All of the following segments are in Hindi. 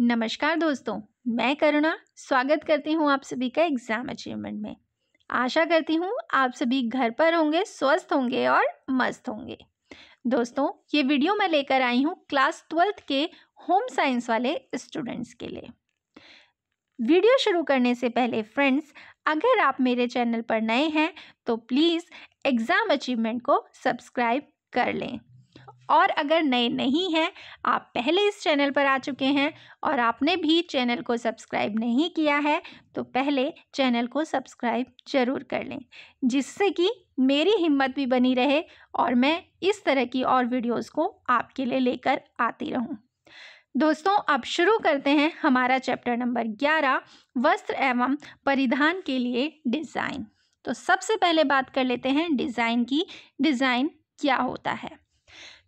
नमस्कार दोस्तों मैं करुणा स्वागत करती हूँ आप सभी का एग्ज़ाम अचीवमेंट में आशा करती हूँ आप सभी घर पर होंगे स्वस्थ होंगे और मस्त होंगे दोस्तों ये वीडियो मैं लेकर आई हूँ क्लास ट्वेल्थ के होम साइंस वाले स्टूडेंट्स के लिए वीडियो शुरू करने से पहले फ्रेंड्स अगर आप मेरे चैनल पर नए हैं तो प्लीज़ एग्ज़ाम अचीवमेंट को सब्सक्राइब कर लें और अगर नए नहीं हैं आप पहले इस चैनल पर आ चुके हैं और आपने भी चैनल को सब्सक्राइब नहीं किया है तो पहले चैनल को सब्सक्राइब ज़रूर कर लें जिससे कि मेरी हिम्मत भी बनी रहे और मैं इस तरह की और वीडियोस को आपके लिए लेकर आती रहूं। दोस्तों अब शुरू करते हैं हमारा चैप्टर नंबर ग्यारह वस्त्र एवं परिधान के लिए डिज़ाइन तो सबसे पहले बात कर लेते हैं डिज़ाइन की डिज़ाइन क्या होता है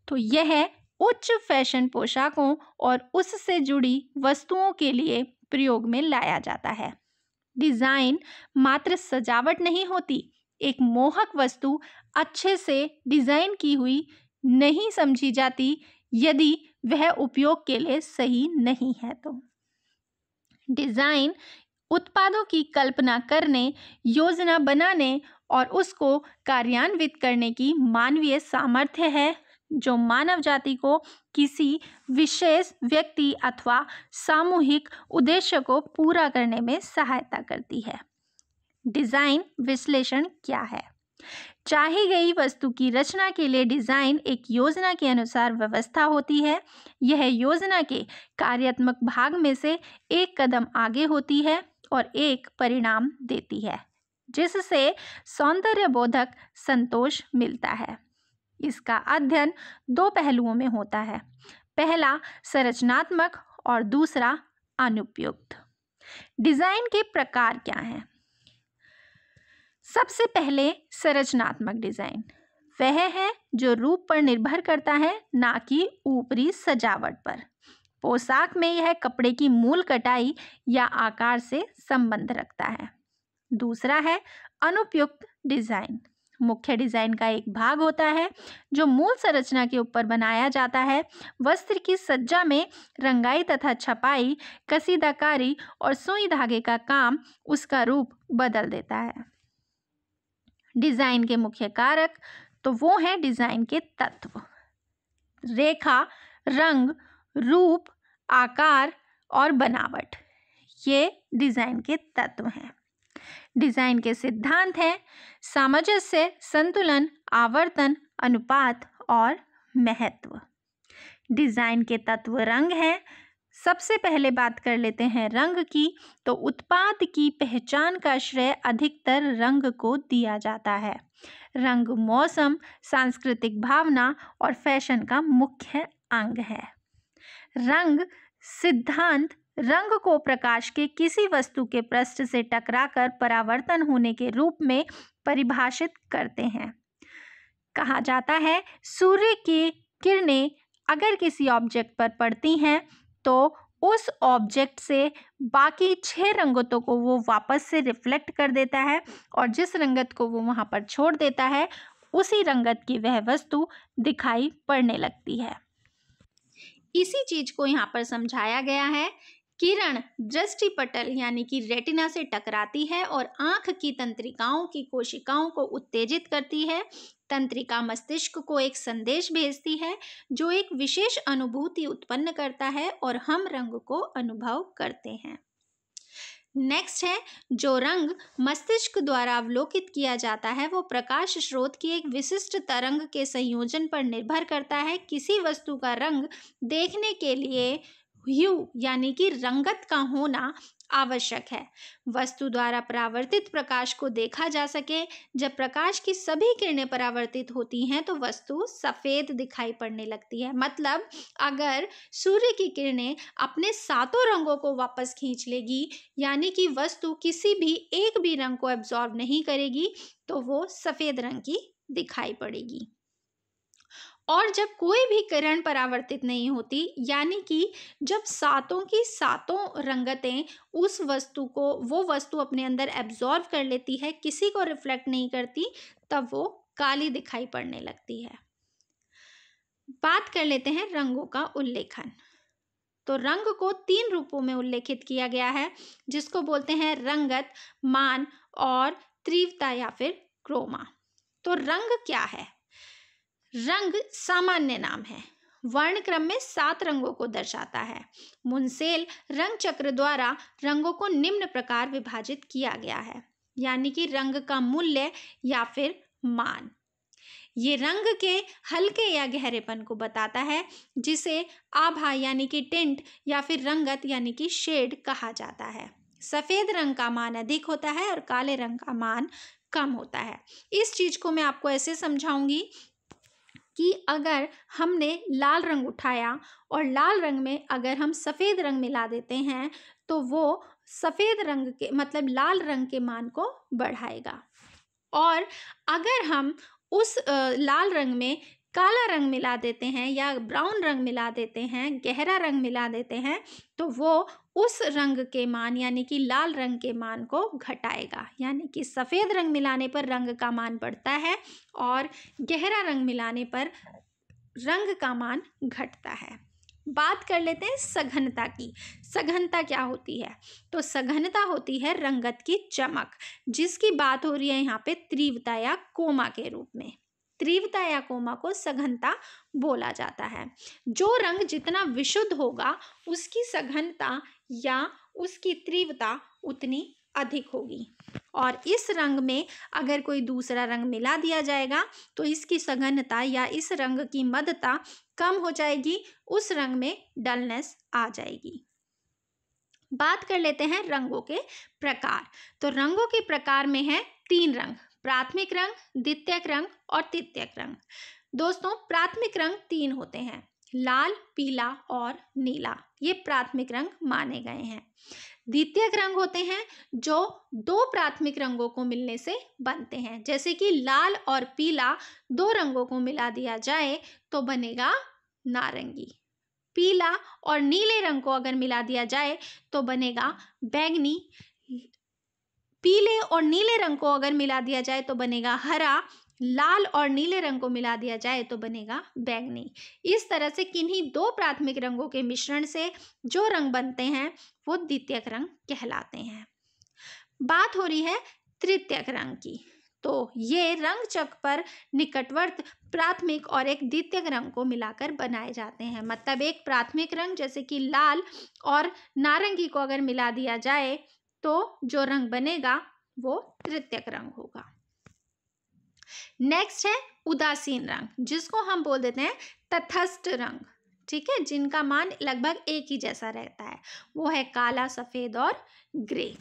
तो यह उच्च फैशन पोशाकों और उससे जुड़ी वस्तुओं के लिए प्रयोग में लाया जाता है डिज़ाइन मात्र सजावट नहीं होती एक मोहक वस्तु अच्छे से डिज़ाइन की हुई नहीं समझी जाती यदि वह उपयोग के लिए सही नहीं है तो डिज़ाइन उत्पादों की कल्पना करने योजना बनाने और उसको कार्यान्वित करने की मानवीय सामर्थ्य है जो मानव जाति को किसी विशेष व्यक्ति अथवा सामूहिक उद्देश्य को पूरा करने में सहायता करती है डिज़ाइन विश्लेषण क्या है चाही गई वस्तु की रचना के लिए डिज़ाइन एक योजना के अनुसार व्यवस्था होती है यह योजना के कार्यात्मक भाग में से एक कदम आगे होती है और एक परिणाम देती है जिससे सौंदर्य बोधक संतोष मिलता है इसका अध्ययन दो पहलुओं में होता है पहला संरचनात्मक और दूसरा अनुपयुक्त डिज़ाइन के प्रकार क्या हैं सबसे पहले संरचनात्मक डिज़ाइन वह है जो रूप पर निर्भर करता है ना कि ऊपरी सजावट पर पोशाक में यह कपड़े की मूल कटाई या आकार से संबंध रखता है दूसरा है अनुपयुक्त डिज़ाइन मुख्य डिज़ाइन का एक भाग होता है जो मूल संरचना के ऊपर बनाया जाता है वस्त्र की सज्जा में रंगाई तथा छपाई कसीदाकारी और सुई धागे का काम उसका रूप बदल देता है डिज़ाइन के मुख्य कारक तो वो हैं डिज़ाइन के तत्व रेखा रंग रूप आकार और बनावट ये डिज़ाइन के तत्व हैं डिज़ाइन के सिद्धांत हैं सामंजस्य संतुलन आवर्तन अनुपात और महत्व डिज़ाइन के तत्व रंग हैं सबसे पहले बात कर लेते हैं रंग की तो उत्पाद की पहचान का श्रेय अधिकतर रंग को दिया जाता है रंग मौसम सांस्कृतिक भावना और फैशन का मुख्य अंग है रंग सिद्धांत रंग को प्रकाश के किसी वस्तु के पृष्ठ से टकराकर परावर्तन होने के रूप में परिभाषित करते हैं कहा जाता है सूर्य की किरणें अगर किसी ऑब्जेक्ट पर पड़ती हैं तो उस ऑब्जेक्ट से बाकी छह रंगतों को वो वापस से रिफ्लेक्ट कर देता है और जिस रंगत को वो वहाँ पर छोड़ देता है उसी रंगत की वह वस्तु दिखाई पड़ने लगती है इसी चीज को यहाँ पर समझाया गया है किरण दृष्टि पटल यानी कि रेटिना से टकराती है और आंख की तंत्रिकाओं की कोशिकाओं को उत्तेजित करती है तंत्रिका मस्तिष्क को एक संदेश भेजती है जो एक विशेष अनुभूति उत्पन्न करता है और हम रंग को अनुभव करते हैं नेक्स्ट है जो रंग मस्तिष्क द्वारा अवलोकित किया जाता है वो प्रकाश स्रोत की एक विशिष्ट तरंग के संयोजन पर निर्भर करता है किसी वस्तु का रंग देखने के लिए ह्यू यानी कि रंगत का होना आवश्यक है वस्तु द्वारा परावर्तित प्रकाश को देखा जा सके जब प्रकाश की सभी किरणें परावर्तित होती हैं तो वस्तु सफ़ेद दिखाई पड़ने लगती है मतलब अगर सूर्य की किरणें अपने सातों रंगों को वापस खींच लेगी यानी कि वस्तु किसी भी एक भी रंग को एब्जॉर्व नहीं करेगी तो वो सफ़ेद रंग की दिखाई पड़ेगी और जब कोई भी किरण परावर्तित नहीं होती यानी कि जब सातों की सातों रंगतें उस वस्तु को वो वस्तु अपने अंदर एब्जॉर्व कर लेती है किसी को रिफ्लेक्ट नहीं करती तब वो काली दिखाई पड़ने लगती है बात कर लेते हैं रंगों का उल्लेखन तो रंग को तीन रूपों में उल्लेखित किया गया है जिसको बोलते हैं रंगत मान और तीव्रता या फिर क्रोमा तो रंग क्या है रंग सामान्य नाम है वर्ण क्रम में सात रंगों को दर्शाता है मुंसेल रंग चक्र द्वारा रंगों को निम्न प्रकार विभाजित किया गया है यानी कि रंग का मूल्य या फिर मान ये रंग के हल्के या गहरेपन को बताता है जिसे आभा यानी कि टिंट या फिर रंगत यानी कि शेड कहा जाता है सफ़ेद रंग का मान अधिक होता है और काले रंग का मान कम होता है इस चीज़ को मैं आपको ऐसे समझाऊंगी कि अगर हमने लाल रंग उठाया और लाल रंग में अगर हम सफ़ेद रंग मिला देते हैं तो वो सफ़ेद रंग के मतलब लाल रंग के मान को बढ़ाएगा और अगर हम उस लाल रंग में काला रंग मिला देते हैं या ब्राउन रंग मिला देते हैं गहरा रंग मिला देते हैं तो वो उस रंग के मान यानी कि लाल रंग के मान को घटाएगा यानी कि सफ़ेद रंग मिलाने पर रंग का मान बढ़ता है और गहरा रंग मिलाने पर रंग का मान घटता है बात कर लेते हैं सघनता की सघनता क्या होती है तो सघनता होती है रंगत की चमक जिसकी बात हो रही है यहाँ पे तीव्रता या कोमा के रूप में तीव्रता या कोमा को सघनता बोला जाता है जो रंग जितना विशुद्ध होगा उसकी सघनता या उसकी तीव्रता उतनी अधिक होगी और इस रंग में अगर कोई दूसरा रंग मिला दिया जाएगा तो इसकी सघनता या इस रंग की मदता कम हो जाएगी उस रंग में डलनेस आ जाएगी बात कर लेते हैं रंगों के प्रकार तो रंगों के प्रकार में है तीन रंग प्राथमिक रंग द्वितीयक रंग और तृतीयक रंग दोस्तों प्राथमिक रंग तीन होते हैं लाल पीला और नीला ये प्राथमिक रंग माने गए हैं द्वितीय रंग होते हैं जो दो प्राथमिक रंगों को मिलने से बनते हैं जैसे कि लाल और पीला दो रंगों को मिला दिया जाए तो बनेगा नारंगी पीला और नीले रंग को अगर मिला दिया जाए तो बनेगा बैंगनी पीले और नीले रंग को अगर मिला दिया जाए तो बनेगा हरा लाल और नीले रंग को मिला दिया जाए तो बनेगा बैंगनी इस तरह से किन्हीं दो प्राथमिक रंगों के मिश्रण से जो रंग बनते हैं वो द्वितीयक रंग कहलाते हैं बात हो रही है तृतीयक रंग की तो ये रंग चक पर निकटवर्त प्राथमिक और एक द्वितीयक रंग को मिलाकर बनाए जाते हैं मतलब एक प्राथमिक रंग जैसे कि लाल और नारंगी को अगर मिला दिया जाए तो जो रंग बनेगा वो तृतीयक रंग होगा नेक्स्ट है उदासीन रंग जिसको हम बोल देते हैं तथस्थ रंग ठीक है जिनका मान लगभग एक ही जैसा रहता है वो है काला सफ़ेद और ग्रे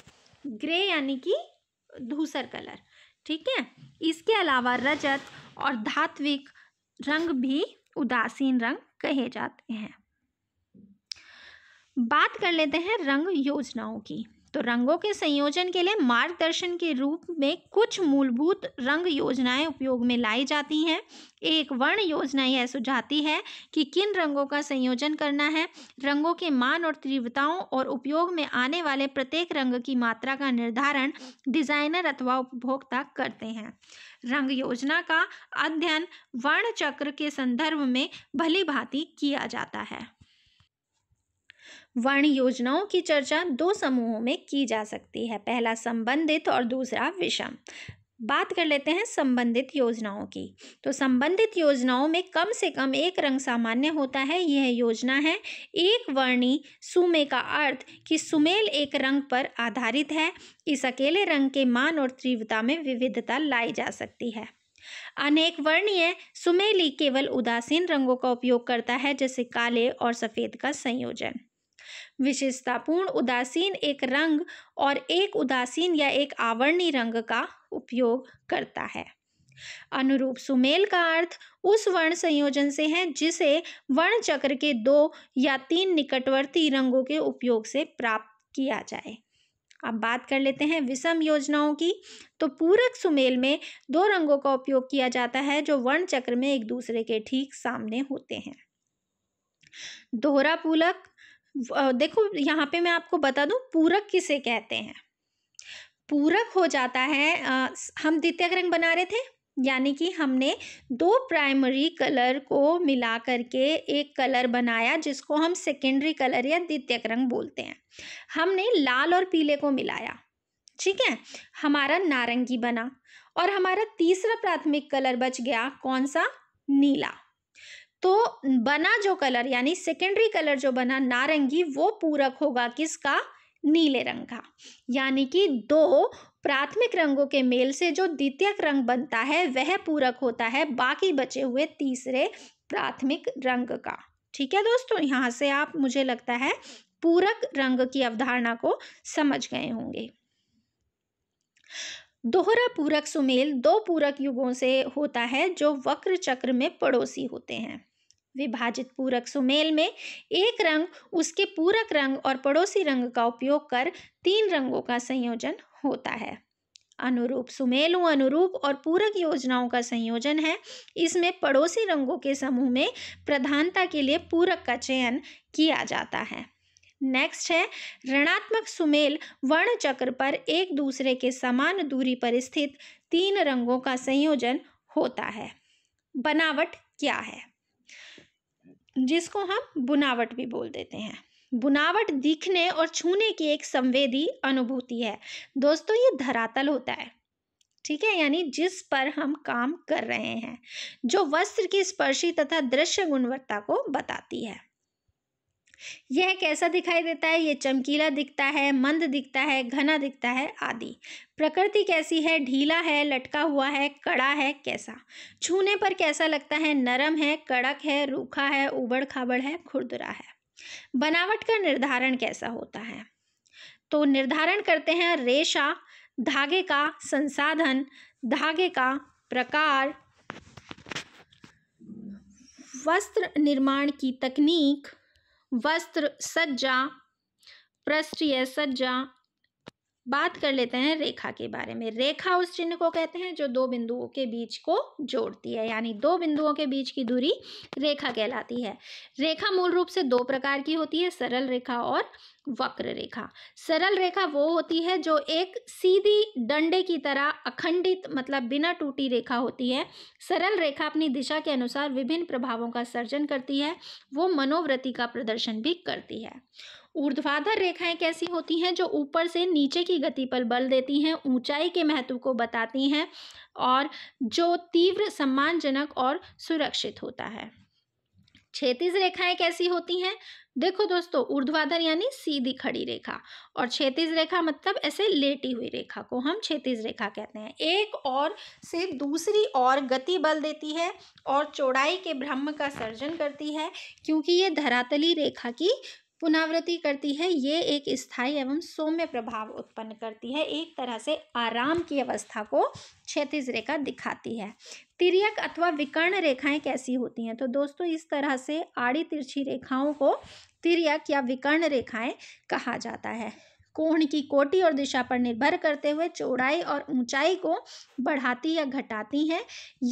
ग्रे यानी कि धूसर कलर ठीक है इसके अलावा रजत और धात्विक रंग भी उदासीन रंग कहे जाते हैं बात कर लेते हैं रंग योजनाओं की तो रंगों के संयोजन के लिए मार्गदर्शन के रूप में कुछ मूलभूत रंग योजनाएं उपयोग में लाई जाती हैं एक वर्ण योजना यह सुझाती है कि किन रंगों का संयोजन करना है रंगों के मान और तीव्रताओं और उपयोग में आने वाले प्रत्येक रंग की मात्रा का निर्धारण डिजाइनर अथवा उपभोक्ता करते हैं रंग योजना का अध्ययन वर्ण चक्र के संदर्भ में भली भांति किया जाता है वाणी योजनाओं की चर्चा दो समूहों में की जा सकती है पहला संबंधित और दूसरा विषम बात कर लेते हैं संबंधित योजनाओं की तो संबंधित योजनाओं में कम से कम एक रंग सामान्य होता है यह योजना है एक वर्णी सुमे का अर्थ कि सुमेल एक रंग पर आधारित है इस अकेले रंग के मान और तीव्रता में विविधता लाई जा सकती है अनेक वर्णीय सुमेली केवल उदासीन रंगों का उपयोग करता है जैसे काले और सफ़ेद का संयोजन विशेषतापूर्ण उदासीन एक रंग और एक उदासीन या एक आवरणीय रंग का उपयोग करता है अनुरूप सुमेल का अर्थ उस वर्ण संयोजन से है जिसे वर्ण चक्र के दो या तीन निकटवर्ती रंगों के उपयोग से प्राप्त किया जाए अब बात कर लेते हैं विषम योजनाओं की तो पूरक सुमेल में दो रंगों का उपयोग किया जाता है जो वर्ण चक्र में एक दूसरे के ठीक सामने होते हैं दोहरा पूलक देखो यहाँ पे मैं आपको बता दूँ पूरक किसे कहते हैं पूरक हो जाता है आ, हम द्वितीयक रंग बना रहे थे यानी कि हमने दो प्राइमरी कलर को मिला करके एक कलर बनाया जिसको हम सेकेंडरी कलर या द्वितीयक रंग बोलते हैं हमने लाल और पीले को मिलाया ठीक है हमारा नारंगी बना और हमारा तीसरा प्राथमिक कलर बच गया कौन सा नीला तो बना जो कलर यानी सेकेंडरी कलर जो बना नारंगी वो पूरक होगा किसका नीले रंग का यानी कि दो प्राथमिक रंगों के मेल से जो द्वितीयक रंग बनता है वह पूरक होता है बाकी बचे हुए तीसरे प्राथमिक रंग का ठीक है दोस्तों यहाँ से आप मुझे लगता है पूरक रंग की अवधारणा को समझ गए होंगे दोहरा पूरक सुमेल दो पूरक युगों से होता है जो वक्र चक्र में पड़ोसी होते हैं विभाजित पूरक सुमेल में एक रंग उसके पूरक रंग और पड़ोसी रंग का उपयोग कर तीन रंगों का संयोजन होता है अनुरूप सुमेलों अनुरूप और पूरक योजनाओं का संयोजन है इसमें पड़ोसी रंगों के समूह में प्रधानता के लिए पूरक का चयन किया जाता है नेक्स्ट है ऋणात्मक सुमेल वर्ण चक्र पर एक दूसरे के समान दूरी पर स्थित तीन रंगों का संयोजन होता है बनावट क्या है जिसको हम बुनावट भी बोल देते हैं बुनावट दिखने और छूने की एक संवेदी अनुभूति है दोस्तों ये धरातल होता है ठीक है यानी जिस पर हम काम कर रहे हैं जो वस्त्र की स्पर्शी तथा दृश्य गुणवत्ता को बताती है यह कैसा दिखाई देता है ये चमकीला दिखता है मंद दिखता है घना दिखता है आदि प्रकृति कैसी है ढीला है लटका हुआ है कड़ा है कैसा छूने पर कैसा लगता है नरम है कड़क है रूखा है उबड़ खाबड़ है खुरदुरा है बनावट का निर्धारण कैसा होता है तो निर्धारण करते हैं रेशा धागे का संसाधन धागे का प्रकार वस्त्र निर्माण की तकनीक वस्त्र सज्जा प्रस्त्रिय सज्जा बात कर लेते हैं रेखा के बारे में रेखा उस चिन्ह को कहते हैं जो दो बिंदुओं के बीच को जोड़ती है यानी दो बिंदुओं के बीच की दूरी रेखा कहलाती है रेखा मूल रूप से दो प्रकार की होती है सरल रेखा और वक्र रेखा सरल रेखा वो होती है जो एक सीधी डंडे की तरह अखंडित मतलब बिना टूटी रेखा होती है सरल रेखा अपनी दिशा के अनुसार विभिन्न प्रभावों का सर्जन करती है वो मनोवृत्ति का प्रदर्शन भी करती है ऊर्ध्वाधर रेखाएं कैसी होती हैं जो ऊपर से नीचे की गति पर बल देती हैं ऊंचाई के महत्व को बताती हैं और जो तीव्र सम्मानजनक और सुरक्षित होता है क्षेत्रीय रेखाएं कैसी होती हैं देखो दोस्तों ऊर्ध्वाधर यानी सीधी खड़ी रेखा और क्षेत्रीय रेखा मतलब ऐसे लेटी हुई रेखा को हम क्षेत्रीय रेखा कहते हैं एक और से दूसरी और गति बल देती है और चौड़ाई के ब्रह्म का सर्जन करती है क्योंकि ये धरातली रेखा की पुनरावृत्ति करती है ये एक स्थायी एवं सौम्य प्रभाव उत्पन्न करती है एक तरह से आराम की अवस्था को क्षैतिज रेखा दिखाती है तिरक अथवा विकर्ण रेखाएं कैसी होती हैं तो दोस्तों इस तरह से आड़ी तिरछी रेखाओं को तिरक या विकर्ण रेखाएं कहा जाता है कोण की कोटि और दिशा पर निर्भर करते हुए चौड़ाई और ऊंचाई को बढ़ाती या घटाती हैं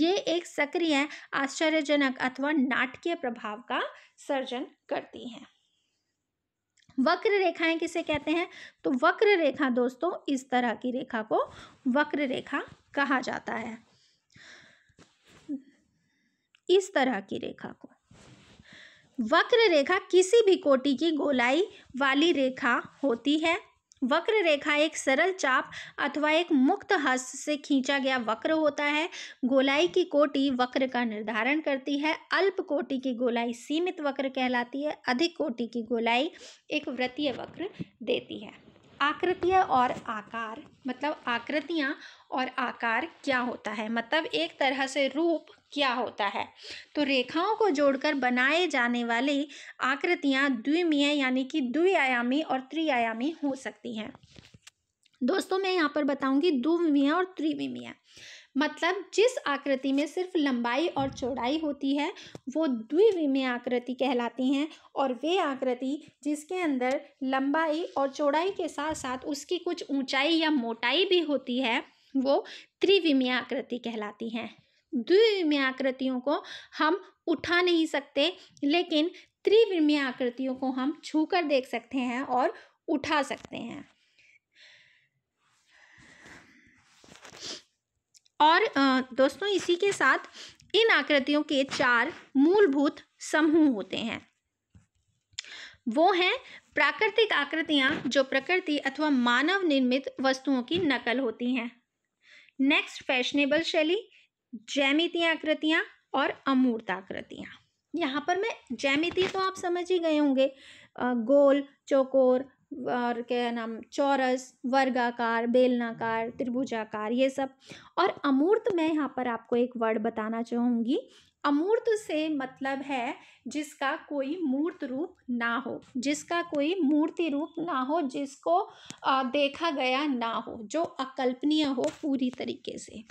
ये एक सक्रिय आश्चर्यजनक अथवा नाटकीय प्रभाव का सर्जन करती हैं वक्र रेखाएं किसे कहते हैं तो वक्र रेखा दोस्तों इस तरह की रेखा को वक्र रेखा कहा जाता है इस तरह की रेखा को वक्र रेखा किसी भी कोटि की गोलाई वाली रेखा होती है वक्र रेखा एक सरल चाप अथवा एक मुक्त हस्त से खींचा गया वक्र होता है गोलाई की कोटि वक्र का निर्धारण करती है अल्प कोटि की गोलाई सीमित वक्र कहलाती है अधिक कोटि की गोलाई एक वृत्तीय वक्र देती है आकृतियाँ और आकार मतलब आकृतियाँ और आकार क्या होता है मतलब एक तरह से रूप क्या होता है तो रेखाओं को जोड़कर बनाए जाने वाली आकृतियाँ द्विमीय यानी कि द्विआयामी और त्रिआयामी हो सकती हैं दोस्तों मैं यहाँ पर बताऊँगी द्विमीय और त्रिविमीय मतलब जिस आकृति में सिर्फ लंबाई और चौड़ाई होती है वो द्विविमीय आकृति कहलाती हैं और वे आकृति जिसके अंदर लंबाई और चौड़ाई के साथ साथ उसकी कुछ ऊंचाई या मोटाई भी होती है वो त्रिविमीय आकृति कहलाती हैं द्विविमीय आकृतियों को हम उठा नहीं सकते लेकिन त्रिविमीय आकृतियों को हम छू कर देख सकते हैं और उठा सकते हैं और दोस्तों इसी के साथ इन आकृतियों के चार मूलभूत समूह होते हैं वो हैं प्राकृतिक आकृतियाँ जो प्रकृति अथवा मानव निर्मित वस्तुओं की नकल होती हैं नेक्स्ट फैशनेबल शैली जैमिति आकृतियाँ और अमूर्त आकृतियाँ यहाँ पर मैं जैमिति तो आप समझ ही गए होंगे गोल चौकोर और क्या नाम चौरस वर्गाकार बेलनाकार त्रिभुजाकार ये सब और अमूर्त मैं यहाँ पर आपको एक वर्ड बताना चाहूँगी अमूर्त से मतलब है जिसका कोई मूर्त रूप ना हो जिसका कोई मूर्ति रूप ना हो जिसको देखा गया ना हो जो अकल्पनीय हो पूरी तरीके से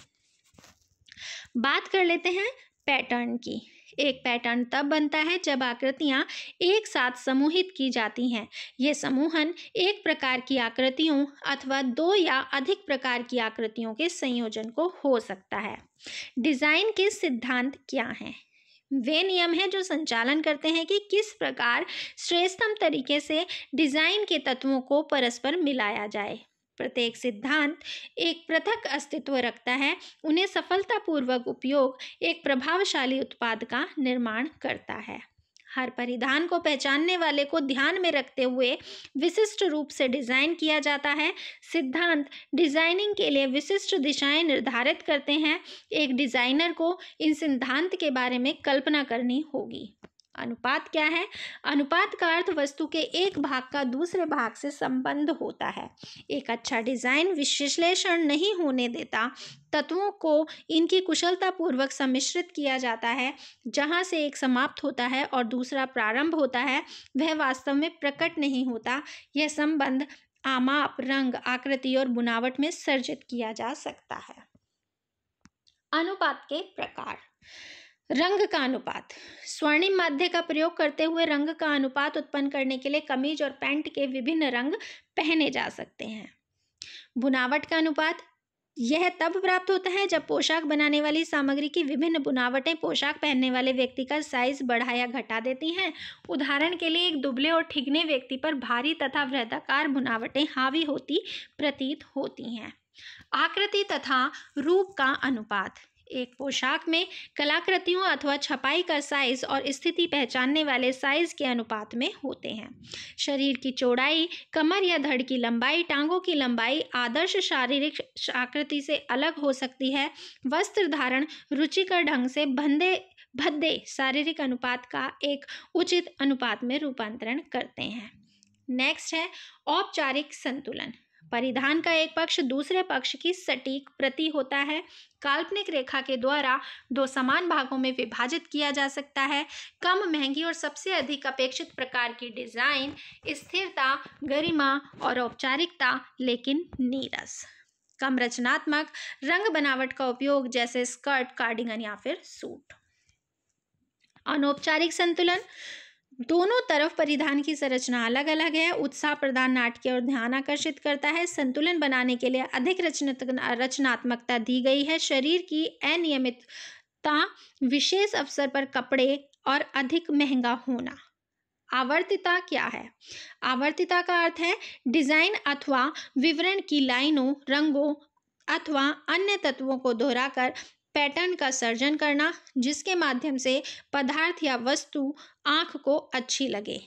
बात कर लेते हैं पैटर्न की एक पैटर्न तब बनता है जब आकृतियाँ एक साथ समूहित की जाती हैं ये समूहन एक प्रकार की आकृतियों अथवा दो या अधिक प्रकार की आकृतियों के संयोजन को हो सकता है डिज़ाइन के सिद्धांत क्या हैं वे नियम हैं जो संचालन करते हैं कि किस प्रकार श्रेष्ठतम तरीके से डिज़ाइन के तत्वों को परस्पर मिलाया जाए प्रत्येक सिद्धांत एक पृथक अस्तित्व रखता है उन्हें सफलतापूर्वक उपयोग एक प्रभावशाली उत्पाद का निर्माण करता है हर परिधान को पहचानने वाले को ध्यान में रखते हुए विशिष्ट रूप से डिज़ाइन किया जाता है सिद्धांत डिज़ाइनिंग के लिए विशिष्ट दिशाएं निर्धारित करते हैं एक डिज़ाइनर को इन सिद्धांत के बारे में कल्पना करनी होगी अनुपात क्या है अनुपात का अर्थ वस्तु के एक भाग का दूसरे भाग से संबंध होता है एक अच्छा डिज़ाइन विश्लेषण नहीं होने देता तत्वों को इनकी कुशलतापूर्वक सम्मिश्रित किया जाता है जहाँ से एक समाप्त होता है और दूसरा प्रारंभ होता है वह वास्तव में प्रकट नहीं होता यह संबंध आमाप रंग आकृति और बुनावट में सर्जित किया जा सकता है अनुपात के प्रकार रंग का अनुपात स्वर्णिम माध्य का प्रयोग करते हुए रंग का अनुपात उत्पन्न करने के लिए कमीज और पैंट के विभिन्न रंग पहने जा सकते हैं बुनावट का अनुपात यह तब प्राप्त होता है जब पोशाक बनाने वाली सामग्री की विभिन्न बुनावटें पोशाक पहनने वाले व्यक्ति का साइज बढ़ाया घटा देती हैं उदाहरण के लिए एक दुबले और ठिगने व्यक्ति पर भारी तथा वृद्धाकार बुनावटें हावी होती प्रतीत होती हैं आकृति तथा रूप का अनुपात एक पोशाक में कलाकृतियों अथवा छपाई का साइज और स्थिति पहचानने वाले साइज के अनुपात में होते हैं शरीर की चौड़ाई कमर या धड़ की लंबाई टांगों की लंबाई आदर्श शारीरिक आकृति से अलग हो सकती है वस्त्र धारण रुचिकर ढंग से भंदे भद्दे शारीरिक अनुपात का एक उचित अनुपात में रूपांतरण करते हैं नेक्स्ट है औपचारिक संतुलन परिधान का एक पक्ष दूसरे पक्ष की सटीक प्रति होता है काल्पनिक रेखा के द्वारा दो समान भागों में विभाजित किया जा सकता है कम महंगी और सबसे अधिक अपेक्षित प्रकार की डिजाइन स्थिरता गरिमा और औपचारिकता लेकिन नीरस कम रचनात्मक रंग बनावट का उपयोग जैसे स्कर्ट कार्डिगन या फिर सूट अनौपचारिक संतुलन दोनों तरफ परिधान की संरचना अलग अलग है उत्साह प्रदान नाटकीय और ध्यान आकर्षित करता है संतुलन बनाने के लिए अधिक रचनात्मकता दी गई है शरीर की अनियमितता विशेष अवसर पर कपड़े और अधिक महंगा होना आवर्तिता क्या है आवर्तिता का अर्थ है डिजाइन अथवा विवरण की लाइनों रंगों अथवा अन्य तत्वों को दोहराकर पैटर्न का सर्जन करना जिसके माध्यम से पदार्थ या वस्तु आँख को अच्छी लगे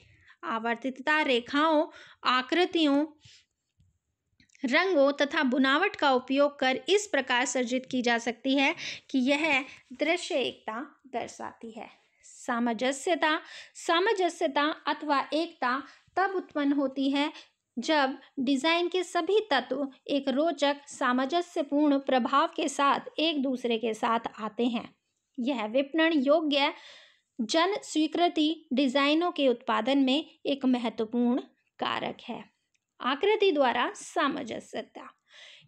आवर्तितता रेखाओं आकृतियों रंगों तथा बुनावट का उपयोग कर इस प्रकार सर्जित की जा सकती है कि यह दृश्य एकता दर्शाती है सामंजस्यता सामंजस्यता अथवा एकता तब उत्पन्न होती है जब डिज़ाइन के सभी तत्व एक रोचक सामंजस्यपूर्ण प्रभाव के साथ एक दूसरे के साथ आते हैं यह विपणन योग्य जन स्वीकृति डिज़ाइनों के उत्पादन में एक महत्वपूर्ण कारक है आकृति द्वारा सामंजस्यता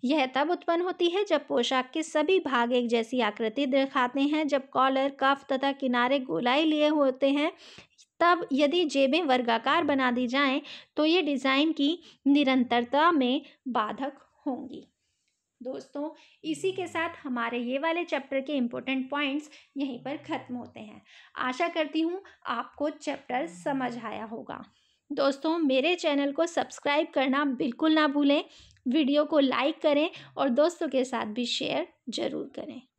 यह तब उत्पन्न होती है जब पोशाक के सभी भाग एक जैसी आकृति दिखाते हैं जब कॉलर कफ तथा किनारे गोलाई लिए होते हैं तब यदि जेबें वर्गाकार बना दी जाएं तो ये डिज़ाइन की निरंतरता में बाधक होंगी दोस्तों इसी के साथ हमारे ये वाले चैप्टर के इम्पोर्टेंट पॉइंट्स यहीं पर ख़त्म होते हैं आशा करती हूँ आपको चैप्टर समझ आया होगा दोस्तों मेरे चैनल को सब्सक्राइब करना बिल्कुल ना भूलें वीडियो को लाइक करें और दोस्तों के साथ भी शेयर ज़रूर करें